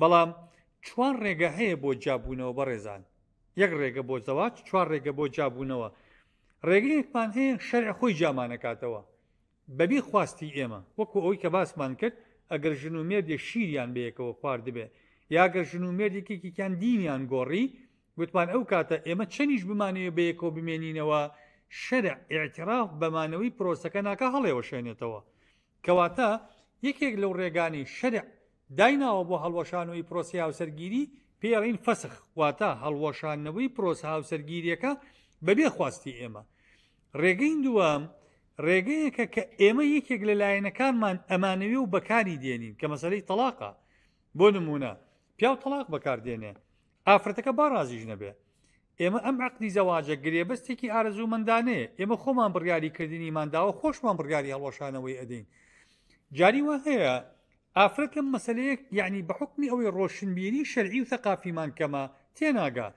بەڵام چوار ڕێگە هەیە بۆ جابوونەوە بە ڕێزان یەک ڕێگە بۆ زەواج چوار ڕێگە بۆ جابوونەوە ڕێگەیەکمان هەیە شەرع خۆی جامانەکاتەوە بەبی خواستی ئێمە وەکو ئەوی کە باسمان کرد ئەگەر ژن و مێردێ شیریان بەیەکەوە خواردبێ یاگەر ژن و مێردێکیان دینیان گۆڕی گوتمان ئەو کاتە ئێمە چەنیش بمانەیە بەیەکەوە بمێنینەوە شەرع ئاعتراف بەمانەوەی پرۆسەکە ناکە هەڵێەوە شوێنێتەوە کەواتە یەکێک لەو ڕێگانی شەرع دایناوە بۆ هەڵوەشانەوەی پرۆسی هاوسەرگیری پێڵین فەسخ واتە هەڵوەشانەوەی پرۆس هاوسەرگیریەکە بەبێ خواستی ئێمە ڕێگەین دووەم ڕێگەیەکە کە ئێمە یەکێک لە لایەنەکانمان ئەمانەوێ و بەکاری دێنین کە مەسەی تەلاقا بۆ نمونە پیا و تەلاق بەکاردێنێ ئافرەتەکە باڕازیش نەبێ ئێمە ئەم عقدی زەواجە گرێبەستێکی ئارزوومەندانەیە ئێمە خۆمان بڕیاریکردنی ماداوە خۆشمان بڕیاری هەڵەشانەوەی ئەدەین جاری وە هەیە ئافرەت لەم مەسلەیەک یعنی بە حکمی ئەوەی ڕۆشنبیری شەرعی و تەقافیمان کەمە تێناگا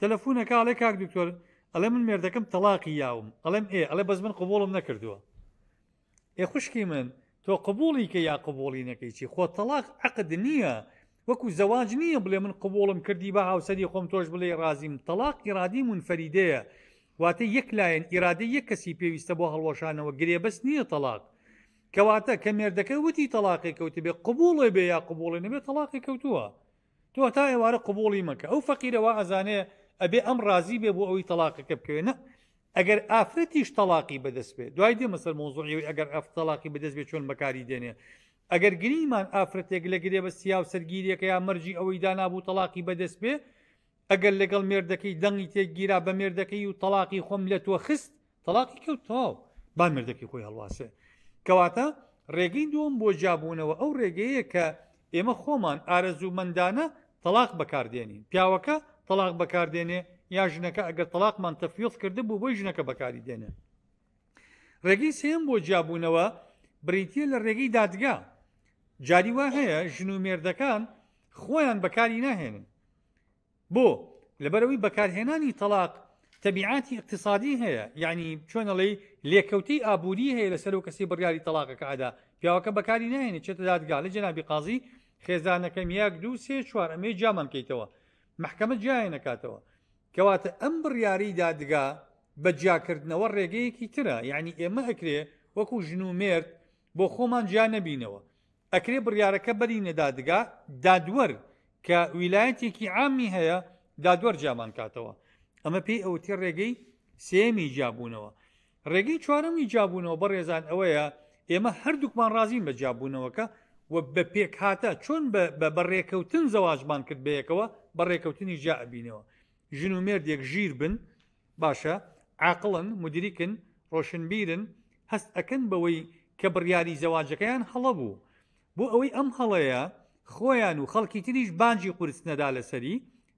تەلەفونە کاڵێک کاک دکتۆر ئەلە من مێردەکەم تەلاقی یاوم ئەڵم ئێ ئەلە بەز من قوبڵم نەکردووە ئێ خوشکی من تۆ قبولی کە یا قبولی نەکەی چی خۆ تەلاق عقد نییە وەکو زەواج نییە بڵێ من قبولم کردی بە هاوسەری خۆم تۆش بڵێ رازیم تەلاق ئیرادی من فەریدەیە واتە یەک لایەن ئیرادە یەک کەسی پێویستە بۆ هەڵۆشانەوە گرێبەست نییە تەلاق کەواتە کە مێردەکە وتی تەلاقی کەوتی بێ قوبوڵێ بێ یا قوبوڵی نەبێ تەلاقی کەوتووە تۆ تا ئێوارە قوبوڵی مەکە ئەو فەقیرەوە ئازانێ ئەبێ ئەم رازی بێ بۆ ئەوی تەلاقەکە بکەوێنە ئەگەر ئافرەتیش تەلاقی بەدەست بێ دوای دێ مەسەر مۆزوعی ئەگەر ئەف تەلاقی بەدەست بێ چۆن بەکاری دێنێ ئەگەر گرینمان ئافرەتێک لە گرێ بە سیا و سەرگیریەکە یا مەرجی ئەوەی دانابوو تەلاقی بەدەست بێ ئەگەر لەگەڵ مێردەکەی دەنگی تێگیرا بە مێردەکەی و تەلاقی خۆم لە تۆ خست تەلاقی کەوتەوە با مردەکەی خۆی هەڵواسێ کەواتە ڕێگەین دووەم بۆ جابوونەوە ئەو ڕێگەیە کە ئێمە خۆمان ئارەزوومەندانە تەلاق بەکاردێنین پیاوەکە تەلاق بەکاردێنێ یا ژنەکە ئەگەر تەلاقمان تەفیۆز کرده بوو بۆی ژنەکە بەکاری دێنێ ڕێگەی سێم بۆ جابوونەوە بریتە لە ڕێگەی دادگا جاری وا هەیە ژن و مێردەکان خۆیان بەکاری ناهێنن بۆ لەبەرەوەی بەکارهێنانی تەلاق تەبیعاتی اقتصادی هەیە یعنی چۆنەڵی لێکەوتی ئابووری هەیە لەسەر و کەسی بڕیاری تەلاقەکەدا پیاوەکە بەکاری نایێنێ چێتە دادگا لە جەنابی قازی خێزانەکەم یاک دو سێ چوار ئەمێ جامان بکەیتەوە محکەمە جایە نکاتەوە کەواتە ئەم بڕیاری دادگا بە جاکردنەوە ڕێگەیەکی ترە یعنی ئێمە ئەکرێ وەکو ژن و مرد بۆ خۆمان جا نەبینەوە ئەکرێ بڕیارەکە بەرینە دادگا دادوەر کە ویلایەتێکی عامی هەیە دادوەر جامان کاتەوە ئەمە پێی ئەوتی ڕێگەی سێمی جیاببوونەوە ڕێگەی چوارەمی جیاببوونەوە بە ڕێزان ئەوەیە ئێمە هەردووکمان ڕازین بە جیاببوونەوەکە و بە پێک هاتە چۆن بە بەڕێکەوتن زەواژمان کرد بەیەکەوە بە ڕێکەوتنی جابینەوە ژن و مێردێک ژیر بن باشە عقلن مدیریکن ڕۆشنبیرن هەست ئەکەن بەوەی کە بڕیاری زەواجەکەیان هەڵە بوو بۆ ئەوەی ئەم هەڵەیە خۆیان و خەڵکی تریش بانجی قورس نەدا لەسەری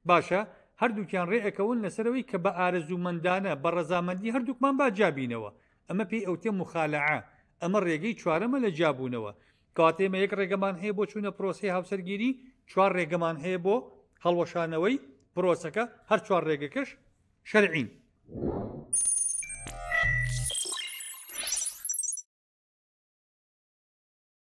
باشە هەردووکیان ڕێەکەون لەسەرەوەی کە بە ئارەزوومەندانە بە ڕەزامەندی هەردووکمان باجابینەوە ئەمە پێی ئەوتێ مخالعە ئەمە ڕێگەی چوارەمە لە جابوونەوە کاتێمە یەک ڕێگەمان هەیە بۆ چوونە پرۆسی هاوسەرگیری چوار ڕێگەمان هەیە بۆ هەڵوەشانەوەی پرۆسەکە هەر چوار ڕێگەکەش شەرعین.